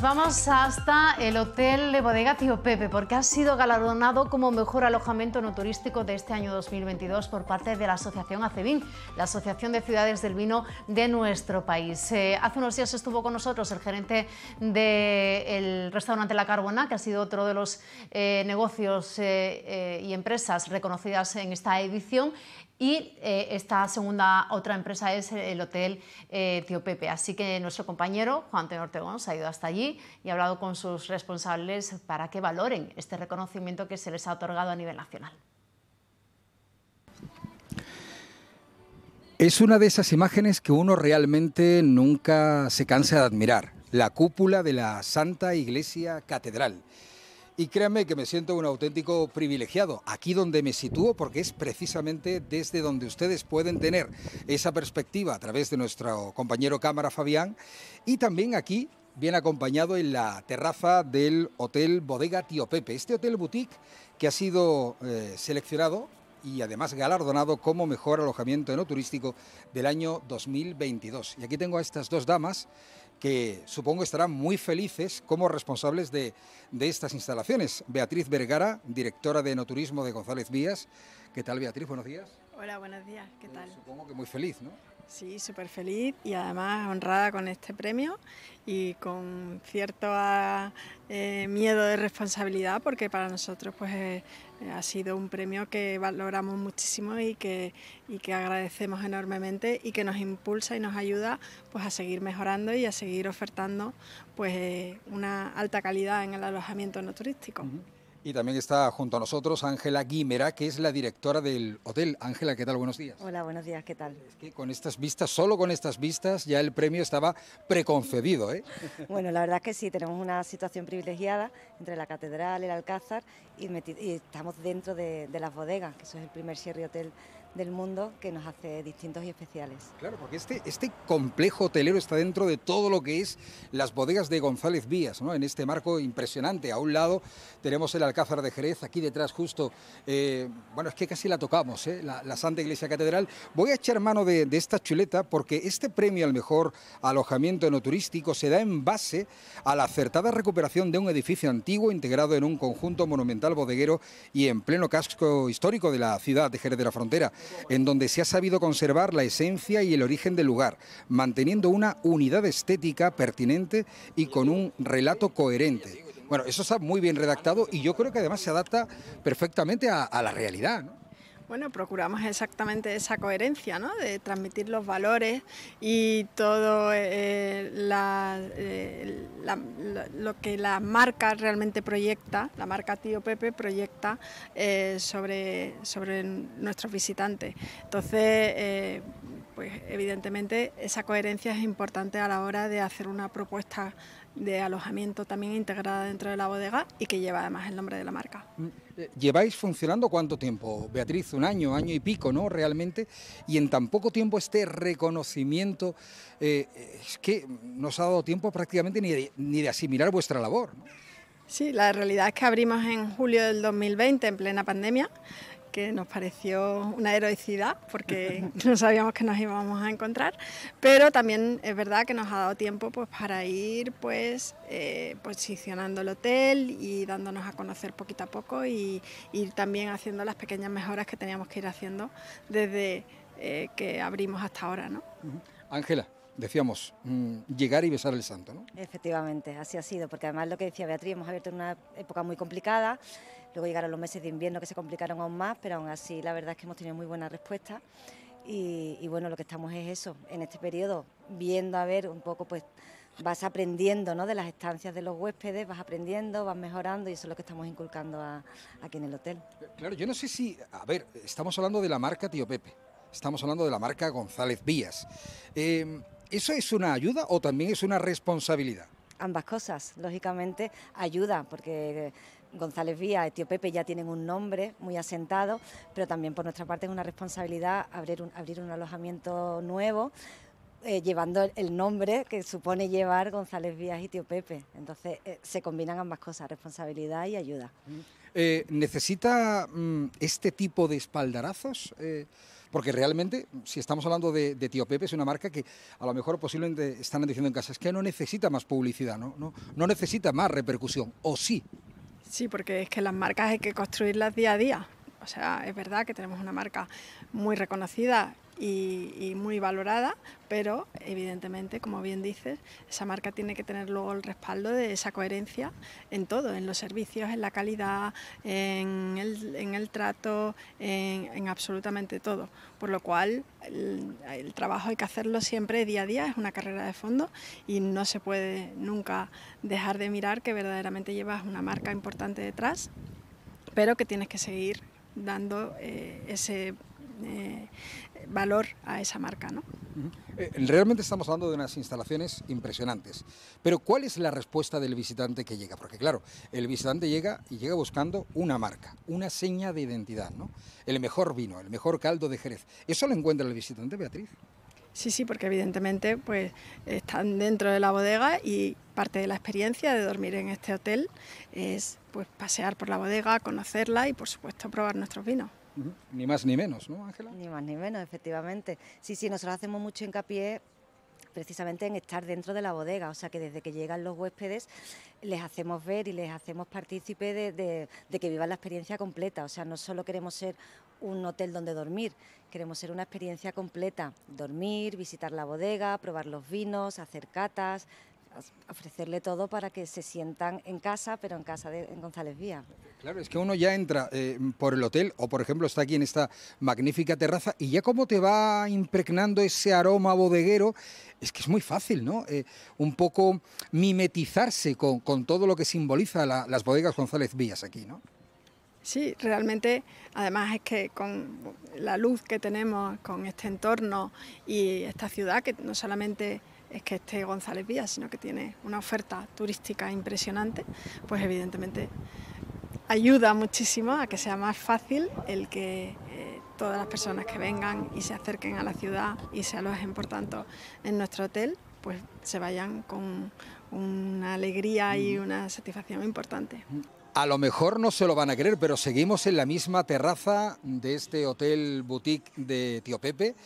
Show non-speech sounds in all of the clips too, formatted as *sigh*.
vamos hasta el Hotel de Bodega Tío Pepe, porque ha sido galardonado como mejor alojamiento no turístico de este año 2022 por parte de la Asociación ACEVIN, la Asociación de Ciudades del Vino de nuestro país. Eh, hace unos días estuvo con nosotros el gerente del restaurante La Carbona, que ha sido otro de los eh, negocios eh, y empresas reconocidas en esta edición, y eh, esta segunda otra empresa es el Hotel eh, Tío Pepe. Así que nuestro compañero Juan Tenor Tegón se ha ido hasta allí y ha hablado con sus responsables para que valoren este reconocimiento que se les ha otorgado a nivel nacional. Es una de esas imágenes que uno realmente nunca se cansa de admirar, la cúpula de la Santa Iglesia Catedral. Y créanme que me siento un auténtico privilegiado aquí donde me sitúo porque es precisamente desde donde ustedes pueden tener esa perspectiva a través de nuestro compañero cámara Fabián y también aquí bien acompañado en la terraza del Hotel Bodega Tío Pepe. Este hotel boutique que ha sido eh, seleccionado y además galardonado como mejor alojamiento enoturístico del año 2022. Y aquí tengo a estas dos damas que supongo estarán muy felices como responsables de, estas instalaciones. Beatriz Vergara, directora de Enoturismo de González Vías. ¿Qué tal, Beatriz? Buenos días. Hola, buenos días. ¿Qué eh, tal? supongo que muy feliz, ¿no? Sí, súper feliz y además honrada con este premio y con cierto ah, eh, miedo de responsabilidad porque para nosotros pues eh, eh, ha sido un premio que valoramos muchísimo y que, agradecemos enormemente y que nos impulsa y nos ayuda pues, a seguir mejorando y a seguir ofertando pues, una alta calidad en el alojamiento no turístico. Y también está junto a nosotros Ángela Guimera, que es la directora del hotel. Ángela, ¿qué tal? Buenos días. Hola, buenos días, ¿qué tal? Es que con estas vistas, solo con estas vistas, ya el premio estaba preconcedido, ¿eh? *laughs* Bueno, la verdad es que sí, tenemos una situación privilegiada entre la catedral, el alcázar y, estamos dentro de, de, las bodegas, que eso es el primer Sherry Hotel del mundo que nos hace distintos y especiales. Claro, porque este, este complejo hotelero está dentro de todo lo que es las bodegas de González Vías, ¿no? en este marco impresionante. A un lado tenemos el Alcázar de Jerez, aquí detrás justo, eh, bueno, es que casi la tocamos, ¿eh? la, Santa Iglesia Catedral. Voy a echar mano de, de esta chuleta porque este premio al mejor alojamiento enoturístico... turístico se da en base a la acertada recuperación de un edificio antiguo integrado en un conjunto monumental bodeguero y en pleno casco histórico de la ciudad de Jerez de la Frontera en donde se ha sabido conservar la esencia y el origen del lugar, manteniendo una unidad estética pertinente y con un relato coherente. Bueno, eso está muy bien redactado y yo creo que además se adapta perfectamente a, la realidad. Bueno, procuramos exactamente esa coherencia, ¿no? De transmitir los valores y todo eh, eh, eh, la, lo que la marca realmente proyecta, la marca Tío Pepe proyecta sobre, sobre nuestros visitantes. Entonces, pues evidentemente esa coherencia es importante a la hora de hacer una propuesta de alojamiento también integrada dentro de la bodega y que lleva además el nombre de la marca. Mm, eh, ¿Lleváis funcionando cuánto tiempo, Beatriz? Un año, año y pico, ¿no? Realmente. Y en tan poco tiempo este reconocimiento eh, eh, es que nos ha dado tiempo prácticamente ni de, asimilar vuestra labor. Sí, la realidad es que abrimos en julio del 2020 en plena pandemia que nos pareció una heroicidad porque *laughs* no sabíamos que nos íbamos a encontrar, pero también es verdad que nos ha dado tiempo pues, para ir pues, eh, posicionando el hotel y dándonos a conocer poquito a poco y ir también haciendo las pequeñas mejoras que teníamos que ir haciendo desde eh, que abrimos hasta ahora. ¿no? Ángela decíamos, mm, llegar y besar el santo, ¿no? Efectivamente, así ha sido, porque además lo que decía Beatriz, hemos abierto en una época muy complicada, Luego llegaron los meses de invierno que se complicaron aún más, pero aún así la verdad es que hemos tenido muy buena respuesta. Y, bueno, lo que estamos es eso, en este periodo, viendo a ver un poco, pues vas aprendiendo ¿no? de las estancias de los huéspedes, vas aprendiendo, vas mejorando y eso es lo que estamos inculcando aquí en el hotel. Claro, yo no sé si, a ver, estamos hablando de la marca Tío Pepe, estamos hablando de la marca González Vías. Em, ¿Eso es una ayuda o también es una responsabilidad? Ambas cosas, lógicamente ayuda, porque González Vía, Tío Pepe ya tienen un nombre muy asentado, pero también por nuestra parte es una responsabilidad abrir un, alojamiento nuevo. Eh, llevando el, nombre que supone llevar González Vías y Tío Pepe. Entonces eh, se combinan ambas cosas, responsabilidad y ayuda. Mm. Eh, ¿Necesita mm, este tipo de espaldarazos? porque realmente, si estamos hablando de, Tío Pepe, es una marca que a lo mejor posiblemente están diciendo en casa, es que no necesita más publicidad, no, no necesita más repercusión, o sí. Sí, porque es que las marcas hay que construirlas día a día. O sea, es verdad que tenemos una marca muy reconocida y, muy valorada, pero evidentemente, como bien dices, esa marca tiene que tener luego el respaldo de esa coherencia en todo, en los servicios, en la calidad, en el, trato, en, absolutamente todo. Por lo cual, el, el, trabajo hay que hacerlo siempre día a día, es una carrera de fondo y no se puede nunca dejar de mirar que verdaderamente llevas una marca importante detrás, pero que tienes que seguir dando eh, ese eh, valor a esa marca. ¿no? Eh, realmente estamos hablando de unas instalaciones impresionantes, pero ¿cuál es la respuesta del visitante que llega? Porque claro, el visitante llega y llega buscando una marca, una seña de identidad, ¿no? el mejor vino, el mejor caldo de Jerez. ¿Eso lo encuentra el visitante, Beatriz? Sí, sí, porque evidentemente pues están dentro de la bodega y parte de la experiencia de dormir en este hotel es pues pasear por la bodega, conocerla y por supuesto probar nuestros vinos. Ni más ni menos, ¿no, Ángela? Ni más ni menos, efectivamente. Sí, sí, nosotros hacemos mucho hincapié precisamente en estar dentro de la bodega, o sea que desde que llegan los huéspedes les hacemos ver y les hacemos partícipe de, que vivan la experiencia completa, o sea, no solo queremos ser un hotel donde dormir. Queremos ser una experiencia completa, dormir, visitar la bodega, probar los vinos, hacer catas, ofrecerle todo para que se sientan en casa, pero en casa de González Vía. Claro, es que uno ya entra eh, por el hotel o, por ejemplo, está aquí en esta magnífica terraza y ya como te va impregnando ese aroma bodeguero, es que es muy fácil, ¿no? Eh, un poco mimetizarse con, todo lo que simboliza las bodegas González Vías aquí, ¿no? Sí, realmente, además es que con la luz que tenemos, con este entorno y esta ciudad, que no solamente es que esté González Vía, sino que tiene una oferta turística impresionante, pues evidentemente ayuda muchísimo a que sea más fácil el que eh, todas las personas que vengan y se acerquen a la ciudad y se alojen, por tanto, en nuestro hotel, pues se vayan con una alegría y mm. una satisfacción importante. Mm. A lo mejor no se lo van a creer, pero seguimos en la misma terraza de este hotel boutique de Tío Pepe.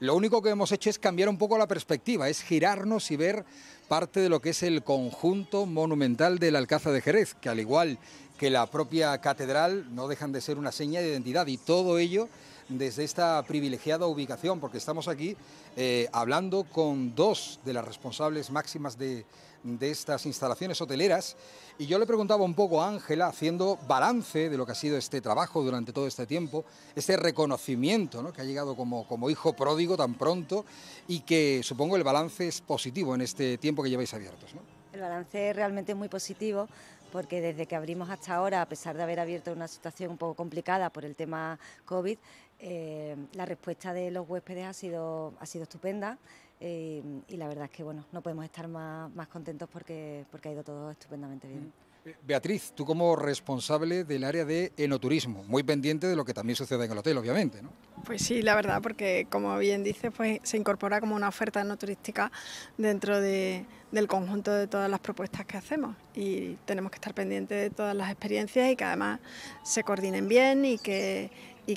Lo único que hemos hecho es cambiar un poco la perspectiva, es girarnos y ver parte de lo que es el conjunto monumental del Alcázar de Jerez, que al igual que la propia catedral no dejan de ser una seña de identidad y todo ello desde esta privilegiada ubicación, porque estamos aquí eh, hablando con dos de las responsables máximas de, de estas instalaciones hoteleras. Y yo le preguntaba un poco a Ángela, haciendo balance de lo que ha sido este trabajo durante todo este tiempo, este reconocimiento que ha llegado como, como hijo pródigo tan pronto y que supongo el balance es positivo en este tiempo que lleváis abiertos. El balance es realmente muy positivo porque desde que abrimos hasta ahora, a pesar de haber abierto una situación un poco complicada por el tema COVID, eh, la respuesta de los huéspedes ha sido, ha sido estupenda eh, y la verdad es que bueno, no podemos estar más, contentos porque, ha ido todo estupendamente bien. Mm. Beatriz, tú como responsable del área de enoturismo, muy pendiente de lo que también sucede en el hotel, obviamente, ¿no? Pues sí, la verdad, porque como bien dices, pues se incorpora como una oferta enoturística dentro del conjunto de todas las propuestas que hacemos y tenemos que estar pendientes de todas las experiencias y que además se coordinen bien y que,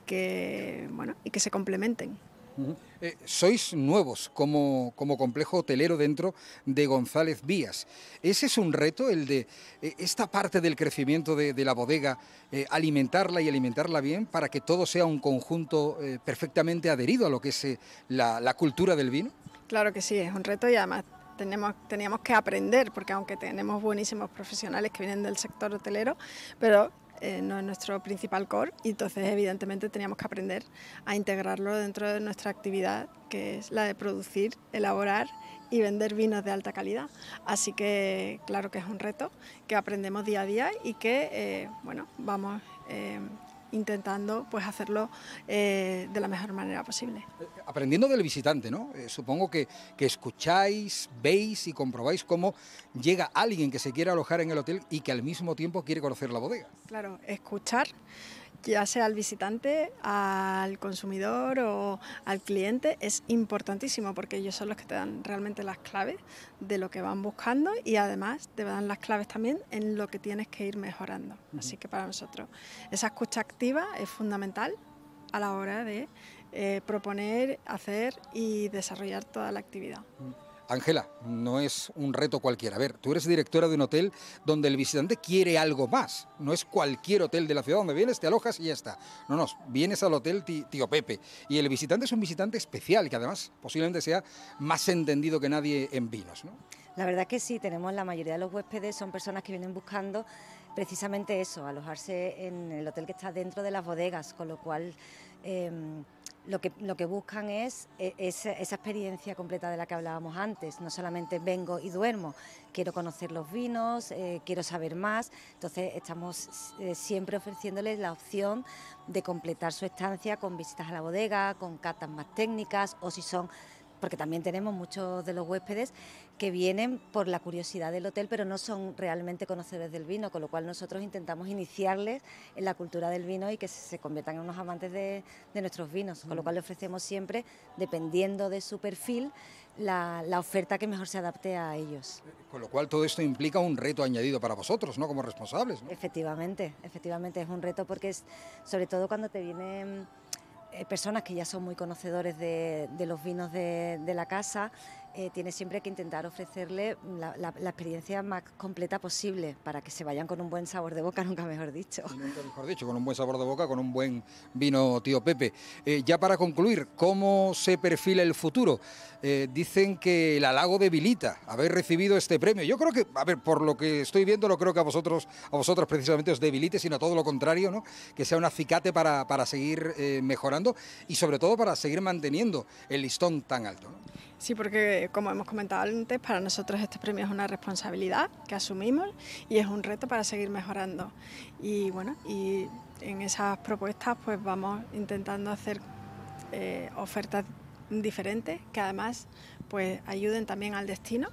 que, bueno, y que se complementen. Eh, sois nuevos como, como, complejo hotelero dentro de González Vías. ¿Ese es un reto, el de eh, esta parte del crecimiento de, la bodega, eh, alimentarla y alimentarla bien para que todo sea un conjunto perfectamente adherido a lo que es la, cultura del vino? Claro que sí, es un reto y además tenemos, teníamos que aprender, porque aunque tenemos buenísimos profesionales que vienen del sector hotelero, pero eh, no es nuestro principal core y entonces evidentemente teníamos que aprender a integrarlo dentro de nuestra actividad que es la de producir, elaborar y vender vinos de alta calidad. Así que claro que es un reto que aprendemos día a día y que eh, bueno, vamos eh, intentando pues hacerlo eh, de la mejor manera posible. Aprendiendo del visitante, ¿no? Eh, supongo que, que, escucháis, veis y comprobáis cómo llega alguien que se quiere alojar en el hotel y que al mismo tiempo quiere conocer la bodega. Claro, escuchar, ya sea al visitante, al consumidor o al cliente, es importantísimo porque ellos son los que te dan realmente las claves de lo que van buscando y además te dan las claves también en lo que tienes que ir mejorando. Así que para nosotros esa escucha activa es fundamental a la hora de eh, proponer, hacer y desarrollar toda la actividad. Ángela, no es un reto cualquiera. A ver, tú eres directora de un hotel donde el visitante quiere algo más. No es cualquier hotel de la ciudad donde vienes, te alojas y ya está. No, no, vienes al hotel Tío Pepe. Y el visitante es un visitante especial, que además posiblemente sea más entendido que nadie en vinos. La verdad que sí, tenemos la mayoría de los huéspedes, son personas que vienen buscando precisamente eso, alojarse en el hotel que está dentro de las bodegas, con lo cual... Em, lo que, lo que buscan es, e, esa experiencia completa de la que hablábamos antes. No solamente vengo y duermo, quiero conocer los vinos, eh, quiero saber más. Entonces estamos eh, siempre ofreciéndoles la opción de completar su estancia con visitas a la bodega, con catas más técnicas o si son porque también tenemos muchos de los huéspedes que vienen por la curiosidad del hotel, pero no son realmente conocedores del vino, con lo cual nosotros intentamos iniciarles en la cultura del vino y que se conviertan en unos amantes de, de nuestros vinos, con lo mm. cual le ofrecemos siempre, dependiendo de su perfil, la, la, oferta que mejor se adapte a ellos. Eh, con lo cual todo esto implica un reto añadido para vosotros, ¿no? Como responsables. Efectivamente, efectivamente es un reto porque es, sobre todo cuando te vienen eh, personas que ya son muy conocedores de, los vinos de la casa eh, tiene siempre que intentar ofrecerle la, experiencia más completa posible para que se vayan con un buen sabor de boca, *laughs* nunca mejor dicho. Nunca mejor dicho, con un buen sabor de boca, con un buen vino tío Pepe. Eh, ya para concluir, ¿cómo se perfila el futuro? Eh, dicen que el halago debilita haber recibido este premio. Yo creo que, a ver, por lo que estoy viendo, no creo que a vosotros, a vosotros precisamente os debilite, sino todo lo contrario, ¿no? Que sea un acicate para, seguir mejorando y sobre todo para seguir manteniendo el listón tan alto. Sí, porque como hemos comentado antes, para nosotros este premio es una responsabilidad que asumimos y es un reto para seguir mejorando. Y bueno, y en esas propuestas pues vamos intentando hacer eh, ofertas diferentes que además pues ayuden también al destino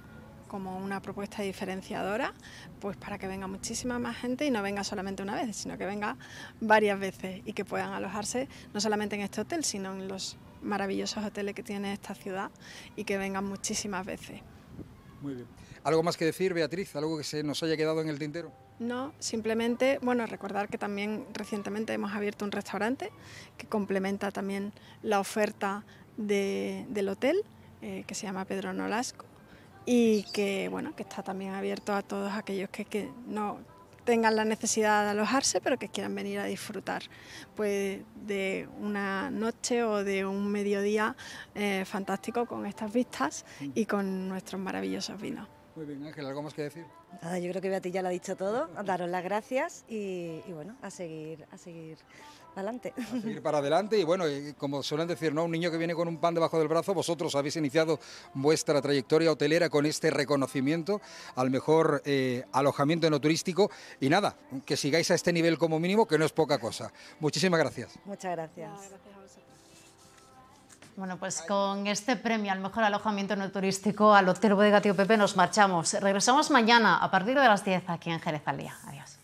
como una propuesta diferenciadora, pues para que venga muchísima más gente y no venga solamente una vez, sino que venga varias veces y que puedan alojarse no solamente en este hotel, sino en los maravillosos hoteles que tiene esta ciudad y que vengan muchísimas veces. Muy bien. ¿Algo más que decir, Beatriz? ¿Algo que se nos haya quedado en el tintero? No, simplemente, bueno, recordar que también recientemente hemos abierto un restaurante que complementa también la oferta del hotel, eh, que se llama Pedro Nolasco, y que, bueno, que está también abierto a todos aquellos que no tengan la necesidad de alojarse, pero que quieran venir a disfrutar pues, de una noche o de un mediodía eh, fantástico con estas vistas y con nuestros maravillosos vinos. Muy bien, Ángel, ¿algo más que decir? Nada, yo creo que Beatriz ya lo ha dicho todo. Daros las gracias y, y bueno, a seguir, a seguir adelante. Ir para adelante y bueno, como suelen decir, ¿no? Un niño que viene con un pan debajo del brazo, vosotros habéis iniciado vuestra trayectoria hotelera con este reconocimiento al mejor eh, alojamiento no turístico y nada, que sigáis a este nivel como mínimo, que no es poca cosa. Muchísimas gracias. Muchas gracias. Bueno, pues con este premio al mejor alojamiento no turístico al Hotel Bodega Tío Pepe nos marchamos. Regresamos mañana a partir de las 10 aquí en Jerez al Adiós.